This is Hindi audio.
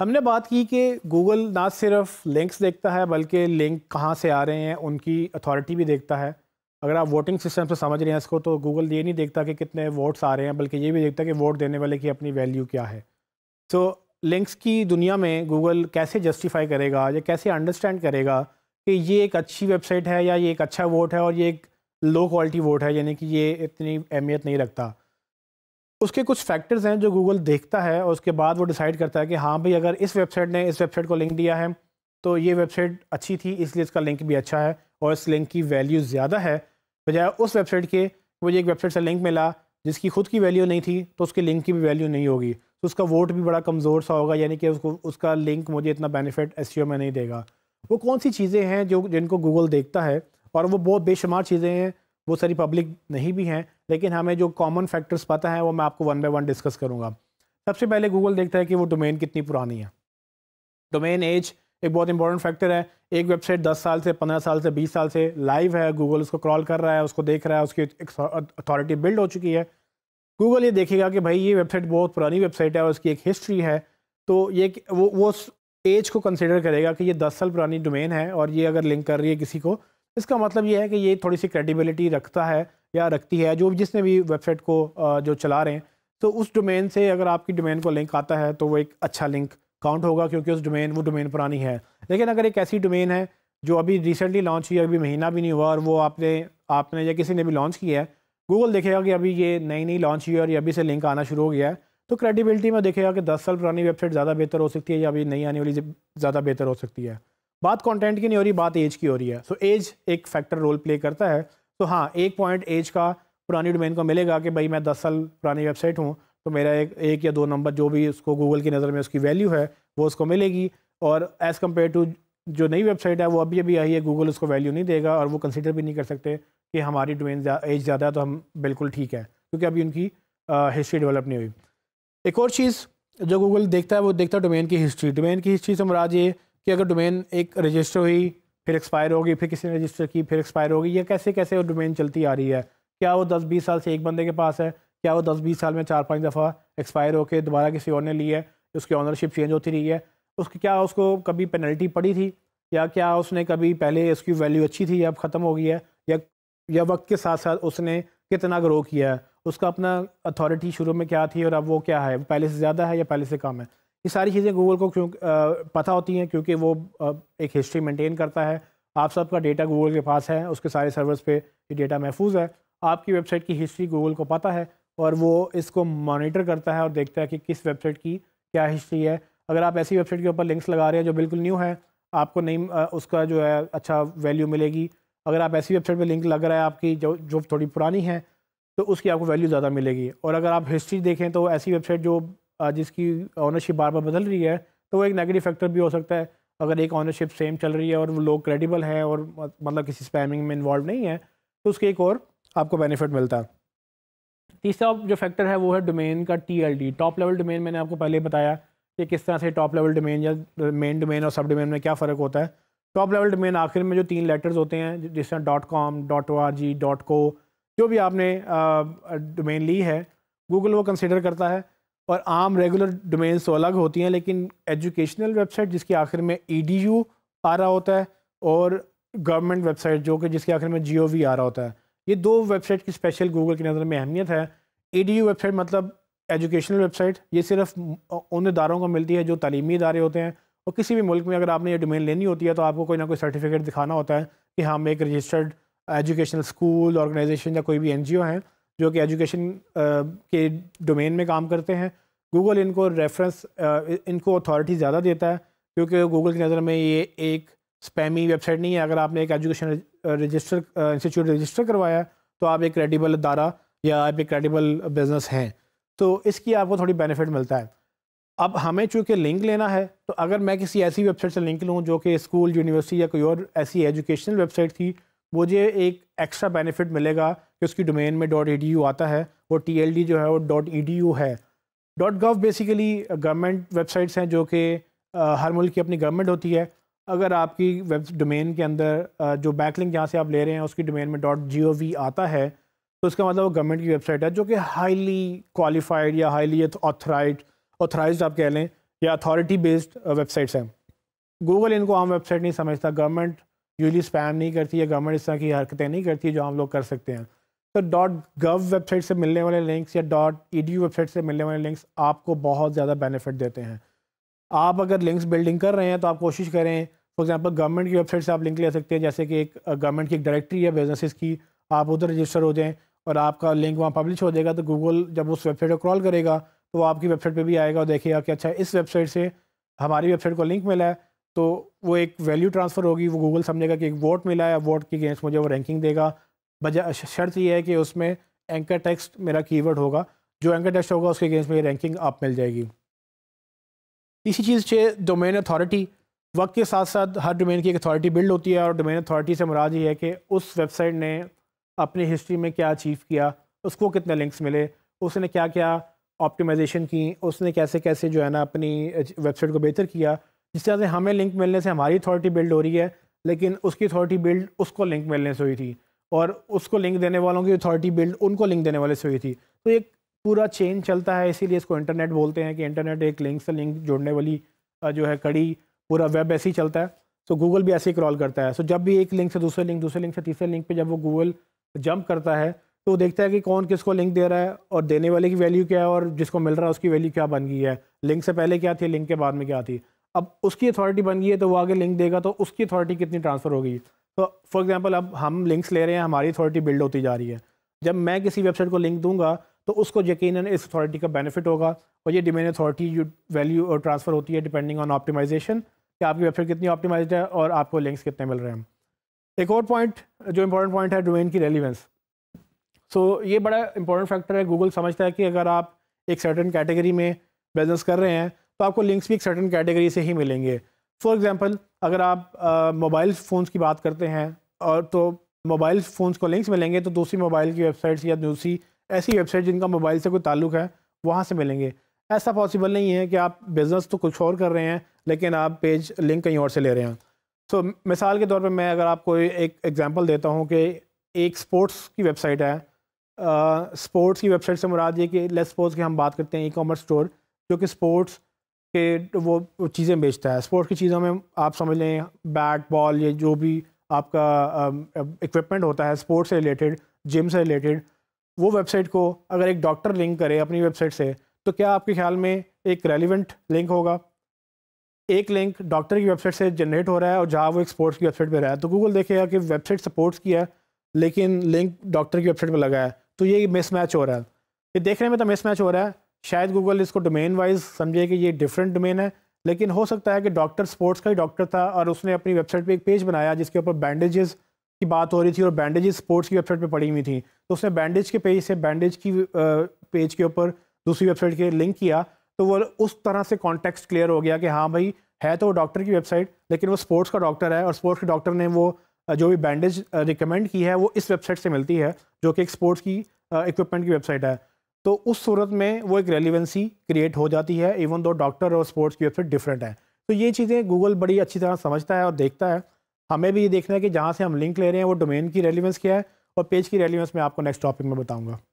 हमने बात की कि गूगल ना सिर्फ लिंक्स देखता है बल्कि लिंक कहाँ से आ रहे हैं उनकी अथॉरिटी भी देखता है अगर आप वोटिंग सिस्टम से समझ रहे हैं इसको तो गूगल ये नहीं देखता कि कितने वोट्स आ रहे हैं बल्कि ये भी देखता है कि वोट देने वाले की अपनी वैल्यू क्या है तो लिंक्स की दुनिया में गूगल कैसे जस्टिफाई करेगा या कैसे अंडरस्टैंड करेगा कि ये एक अच्छी वेबसाइट है या ये एक अच्छा वोट है और ये एक लो क्वालिटी वोट है यानी कि ये इतनी अहमियत नहीं रखता उसके कुछ फैक्टर्स हैं जो गूगल देखता है और उसके बाद वो डिसाइड करता है कि हाँ भाई अगर इस वेबसाइट ने इस वेबसाइट को लिंक दिया है तो ये वेबसाइट अच्छी थी इसलिए इसका लिंक भी अच्छा है और इस लिंक की वैल्यू ज़्यादा है बजाय उस वेबसाइट के मुझे एक वेबसाइट से लिंक मिला जिसकी खुद की वैल्यू नहीं थी तो उसके लिंक की भी वैल्यू नहीं होगी तो उसका वोट भी बड़ा कमज़ोर सा होगा यानी कि उसको उसका लिंक मुझे इतना बेनिफिट एस e में नहीं देगा वो कौन सी चीज़ें हैं जो जिनको गूगल देखता है और वो बहुत बेशुमार चीज़ें हैं वो सारी पब्लिक नहीं भी हैं लेकिन हमें जो कॉमन फैक्टर्स पता है वो मैं आपको वन बाई वन डिस्कस करूँगा सबसे पहले गूगल देखता है कि वो डोमेन कितनी पुरानी है डोमेन एज एक बहुत इंपॉर्टेंट फैक्टर है एक वेबसाइट 10 साल से 15 साल से 20 साल से लाइव है गूगल उसको क्रॉल कर रहा है उसको देख रहा है उसकी अथॉरिटी बिल्ड हो चुकी है गूगल ये देखेगा कि भाई ये वेबसाइट बहुत पुरानी वेबसाइट है और उसकी एक हिस्ट्री है तो ये वो वो एज को कंसिडर करेगा कि ये 10 साल पुरानी डोमेन है और ये अगर लिंक कर रही है किसी को इसका मतलब ये है कि ये थोड़ी सी क्रेडिबिलिटी रखता है या रखती है जो जिसने भी वेबसाइट को जो चला रहे हैं तो उस डोमेन से अगर आपकी डोमेन को लिंक आता है तो वो एक अच्छा लिंक काउंट होगा क्योंकि उस डोमेन वो डोमेन पुरानी है लेकिन अगर एक ऐसी डोमेन है जो अभी रिसेंटली लॉन्च हुई अभी महीना भी नहीं हुआ और वो आपने आपने या किसी ने भी लॉन्च किया है गूगल देखेगा कि अभी ये नई नई लॉन्च हुई है और ये अभी से लिंक आना शुरू हो गया है तो क्रेडिबिलिटी में देखेगा कि दस साल पुरानी वेबसाइट ज़्यादा बेहतर हो सकती है या अभी नई आने वाली ज़्यादा बेहतर हो सकती है बात कंटेंट की नहीं हो रही बात एज की हो रही है सो so, एज एक फैक्टर रोल प्ले करता है तो so, हाँ एक पॉइंट एज का पुरानी डोमेन को मिलेगा कि भाई मैं दस साल पुरानी वेबसाइट हूँ तो मेरा एक एक या दो नंबर जो भी उसको गूगल की नज़र में उसकी वैल्यू है वो उसको मिलेगी और एज़ कम्पेयर टू जो नई वेबसाइट है वो अभी अभी आई है गूगल उसको वैल्यू नहीं देगा और वो कंसिडर भी नहीं कर सकते कि हमारी डोमेन एज ज़्यादा है तो हम बिल्कुल ठीक है क्योंकि अभी उनकी हिस्ट्री डेवलप नहीं हुई एक और चीज़ जो गूगल देखता है वो देखता है डोमेन की हिस्ट्री डोमेन की हिस्ट्री से मराज ये कि अगर डोमेन एक रजिस्टर हुई फिर एक्सपायर होगी फिर किसी ने रजिस्टर की फिर एक्सपायर होगी या कैसे कैसे वो डोमेन चलती आ रही है क्या वो दस बीस साल से एक बंदे के पास है क्या वो दस बीस साल में चार पाँच दफ़ा एक्सपायर होकर दोबारा किसी और ने ली है उसकी ऑनरशिप चेंज होती रही है उसकी क्या उसको कभी पेनल्टी पड़ी थी या क्या उसने कभी पहले उसकी वैल्यू अच्छी थी या अब ख़त्म हो गई है या या वक्त के साथ साथ उसने कितना ग्रो किया है उसका अपना अथॉरिटी शुरू में क्या थी और अब वो क्या है पहले से ज़्यादा है या पहले से कम है ये सारी चीज़ें गूगल को क्यों पता होती हैं क्योंकि वो एक हिस्ट्री मेंटेन करता है आप सबका डेटा गूगल के पास है उसके सारे सर्वर्स पे ये डेटा महफूज है आपकी वेबसाइट की हिस्ट्री गूगल को पता है और वो इसको मॉनिटर करता है और देखता है कि किस वेबसाइट की क्या हिस्ट्री है अगर आप ऐसी वेबसाइट के ऊपर लिंक्स लगा रहे हैं जो बिल्कुल न्यू है आपको नहीं उसका जो है अच्छा वैल्यू मिलेगी अगर आप ऐसी वेबसाइट पर लिंक लग रहा है आपकी जो जो थोड़ी पुरानी है तो उसकी आपको वैल्यू ज़्यादा मिलेगी और अगर आप हिस्ट्री देखें तो ऐसी वेबसाइट जो जिसकी ऑनरशिप बार बार बदल रही है तो वो एक नेगेटिव फैक्टर भी हो सकता है अगर एक ऑनरशिप सेम चल रही है और वो लोग क्रेडिबल हैं और मतलब किसी स्पैमिंग में इन्वॉल्व नहीं है तो उसके एक और आपको बेनिफिट मिलता है तीसरा जो फैक्टर है वो है डोमेन का टी टॉप लेवल डोमेन मैंने आपको पहले बताया कि किस तरह से टॉप लेवल डोमेन या मेन डोमेन और सब डोमेन में क्या फ़र्क होता है टॉप लेवल डोमेन आखिर में जो तीन लेटर्स होते हैं जिस तरह dot com dot O R G dot co जो भी आपने डोमेन ली है गूगल वो कंसिडर करता है और आम रेगुलर डोमेन्स तो अलग होती हैं लेकिन एजुकेशनल वेबसाइट जिसके आखिर में ई डी यू आ रहा होता है और गवर्नमेंट वेबसाइट जो कि जिसके आखिर में जी ओ वी आ रहा होता है ये दो वेबसाइट की स्पेशल गूगल की नज़र में अहमियत है ई डी यू वेबसाइट मतलब एजुकेशनल वेबसाइट ये सिर्फ उन इदारों को मिलती है जो तलीमी इदारे होते हैं और किसी भी मुल्क में अगर आपने ये डोमेन लेनी होती है तो आपको कोई ना कोई सर्टिफिकेट दिखाना होता है कि हाँ, हम एक रजिस्टर्ड एजुकेशनल स्कूल ऑर्गेनाइजेशन या कोई भी एन जी ओ हैं जो कि एजुकेशन के डोमेन में काम करते हैं गूगल इनको रेफरेंस इनको अथॉरिटी ज़्यादा देता है क्योंकि गूगल की नज़र में ये एक स्पैमी वेबसाइट नहीं है अगर आपने एक एजुकेशन रजिस्टर इंस्टीट्यूट रजिस्टर करवाया तो आप एक क्रेडिबल अदारा या आप एक क्रेडिबल बिजनेस हैं तो इसकी आपको थोड़ी बेनिफिट मिलता है अब हमें चूँकि लिंक लेना है तो अगर मैं किसी ऐसी वेबसाइट से लिंक लूँ जो कि स्कूल यूनिवर्सिटी या कोई और ऐसी एजुकेशनल वेबसाइट थी मुझे एक एक्स्ट्रा बेनिफिट मिलेगा कि उसकी डोमेन में डॉट ई आता है और टी जो है वो डॉट ई है dot gov basically government websites हैं जो कि हर मुल्क की अपनी गवर्नमेंट होती है अगर आपकी वेब डोमेन के अंदर जो बैकलिंग जहाँ से आप ले रहे हैं उसकी डोमेन में डॉट जी आता है तो उसका मतलब वो गवर्नमेंट की वेबसाइट है जो कि हाईली क्वालिफाइड या हाईली ऑथराइड ऑथराइज आप कह लें या अथॉरिटी बेस्ड वेबसाइट्स हैं गूगल इनको आम वेबसाइट नहीं समझता गवर्नमेंट यूजली स्पैम नहीं करती या गवर्नमेंट इस तरह की हरकतें नहीं करती जो हम लोग कर सकते हैं तो डॉट गव वेबसाइट से मिलने वाले लिंक्स या डॉट ई वेबसाइट से मिलने वाले लिंक्स आपको बहुत ज़्यादा बेनिफिट देते हैं आप अगर लिंक्स बिल्डिंग कर रहे हैं तो आप कोशिश करें फॉर एग्जांपल गवर्नमेंट की वेबसाइट से आप लिंक ले सकते हैं जैसे कि एक गवर्नमेंट की एक डायरेक्ट्री है बिजनेसिस की आप उधर रजिस्टर हो जाएँ और आपका लिंक वहाँ पब्लिश हो जाएगा तो गूगल जब उस वेबसाइट को क्रॉल करेगा तो वो आपकी वेबसाइट पर भी आएगा और देखेगा कि अच्छा इस वेबसाइट से हमारी वेबसाइट को लिंक मिला है तो वो एक वैल्यू ट्रांसफ़र होगी वो गूगल समझेगा कि एक वोट मिला है वोट की अगेंस्ट मुझे वो रैंकिंग देगा बजा शर्त यह है कि उसमें एंकर टेक्स्ट मेरा कीवर्ड होगा जो एंकर टेक्स्ट होगा उसके अगेंस्ट मेरी रैंकिंग आप मिल जाएगी इसी चीज़ से डोमेन अथॉरिटी वक्त के साथ साथ हर डोमेन की एक अथॉरिटी बिल्ड होती है और डोमेन अथॉरिटी से मुराद ये है कि उस वेबसाइट ने अपनी हिस्ट्री में क्या अचीव किया उसको कितने लिंक्स मिले उसने क्या क्या ऑप्टिमाइजेशन की उसने कैसे कैसे जो है ना अपनी वेबसाइट को बेहतर किया जिस तरह से हमें लिंक मिलने से हमारी अथॉरिटी बिल्ड हो रही है लेकिन उसकी अथॉरिटी बिल्ड उसको लिंक मिलने से हुई थी और उसको लिंक देने वालों की अथॉरिटी बिल्ड उनको लिंक देने वाले से हुई थी तो एक पूरा चेन चलता है इसीलिए इसको इंटरनेट बोलते हैं कि इंटरनेट एक लिंक से लिंक जोड़ने वाली जो है कड़ी पूरा वेब ऐसे ही चलता है सो तो गूगल भी ऐसे ही क्रॉल करता है सो तो जब भी एक लिंक से दूसरे लिंक दूसरे लिंक से तीसरे लिंक पर जब वो गूगल जंप करता है तो वो देखता है कि कौन किसको लिंक दे रहा है और देने वाले की वैल्यू क्या है और जिसको मिल रहा है उसकी वैल्यू क्या बन गई है लिंक से पहले क्या थी लिंक के बाद में क्या थी अब उसकी अथॉरिटी बन गई है तो वो आगे लिंक देगा तो उसकी अथॉरिटी कितनी ट्रांसफ़र होगी तो फॉर एग्जांपल अब हम लिंक्स ले रहे हैं हमारी अथॉरिटी बिल्ड होती जा रही है जब मैं किसी वेबसाइट को लिंक दूंगा तो उसको यकीन इस अथॉरिटी का बेनिफिट होगा और ये डिमेन अथॉरिटी वैल्यू और ट्रांसफ़र होती है डिपेंडिंग ऑन ऑप्टिमाइजेशन कि आपकी वेबसाइट कितनी ऑप्टिमाइज है और आपको लिंक्स कितने मिल रहे हैं एक और पॉइंट जो इंपॉर्टेंट पॉइंट है डोमेन की रेलिवेंस सो so, ये बड़ा इंपॉर्टेंट फैक्टर है गूगल समझता है कि अगर आप एक सर्टन कैटेगरी में बिजनेस कर रहे हैं तो आपको लिंक्स भी एक सर्टन कैटेगरी से ही मिलेंगे फॉर एग्ज़ाम्पल अगर आप मोबाइल फ़ोन्स की बात करते हैं और तो मोबाइल फ़ोन्स को लिंक्स मिलेंगे तो दूसरी मोबाइल की वेबसाइट्स या दूसरी ऐसी वेबसाइट जिनका मोबाइल से कोई ताल्लुक है वहाँ से मिलेंगे ऐसा पॉसिबल नहीं है कि आप बिज़नेस तो कुछ और कर रहे हैं लेकिन आप पेज लिंक कहीं और से ले रहे हैं सो so, मिसाल के तौर पे मैं अगर आपको एक एग्ज़ाम्पल देता हूँ कि एक स्पोर्ट्स की वेबसाइट है स्पोर्ट्स की वेबसाइट से मुराद ये कि लेट्स स्पोर्ट्स की हम बात करते हैं ई कॉमर्स स्टोर जो कि स्पोर्ट्स कि वो चीज़ें बेचता है स्पोर्ट्स की चीज़ों में आप समझ लें बैट बॉल ये जो भी आपका इक्विपमेंट होता है स्पोर्ट्स से रिलेटेड जिम से रिलेटेड वो वेबसाइट को अगर एक डॉक्टर लिंक करे अपनी वेबसाइट से तो क्या आपके ख्याल में एक रेलिवेंट लिंक होगा एक लिंक डॉक्टर की वेबसाइट से जनरेट हो रहा है और जहाँ वो एक स्पोर्ट्स की वेबसाइट पर रहा है तो गूगल देखेगा कि वेबसाइट सपोर्ट्स की है लेकिन लिंक डॉक्टर की वेबसाइट पर लगा है तो ये मिसमैच हो रहा है ये देखने में तो मिसमैच हो रहा है शायद गूगल इसको डोमेन वाइज समझे कि ये डिफरेंट डोमेन है लेकिन हो सकता है कि डॉक्टर स्पोर्ट्स का ही डॉक्टर था और उसने अपनी वेबसाइट पे एक पेज बनाया जिसके ऊपर बैंडेजेस की बात हो रही थी और बैंडेजेस स्पोर्ट्स की वेबसाइट पे पड़ी हुई थी तो उसने बैंडेज के पेज से बैंडेज की पेज के ऊपर दूसरी वेबसाइट के लिंक किया तो वो उस तरह से कॉन्टेक्स्ट क्लियर हो गया कि हाँ भाई है तो वो डॉक्टर की वेबसाइट लेकिन वो स्पोर्ट्स का डॉक्टर है और स्पोर्ट्स के डॉक्टर ने वो जो भी बैंडेज रिकमेंड की है वो इस वेबसाइट से मिलती है जो कि एक स्पोर्ट्स की इक्विपमेंट की वेबसाइट है तो उस सूरत में वो एक रेलिवेंसी क्रिएट हो जाती है इवन दो डॉक्टर और स्पोर्ट्स की वेबसाइट डिफरेंट है तो ये चीज़ें गूगल बड़ी अच्छी तरह समझता है और देखता है हमें भी ये देखना है कि जहाँ से हम लिंक ले रहे हैं वो डोमेन की रेलिवेंस क्या है और पेज की रेलिवेंस मैं आपको नेक्स्ट टॉपिक में बताऊँगा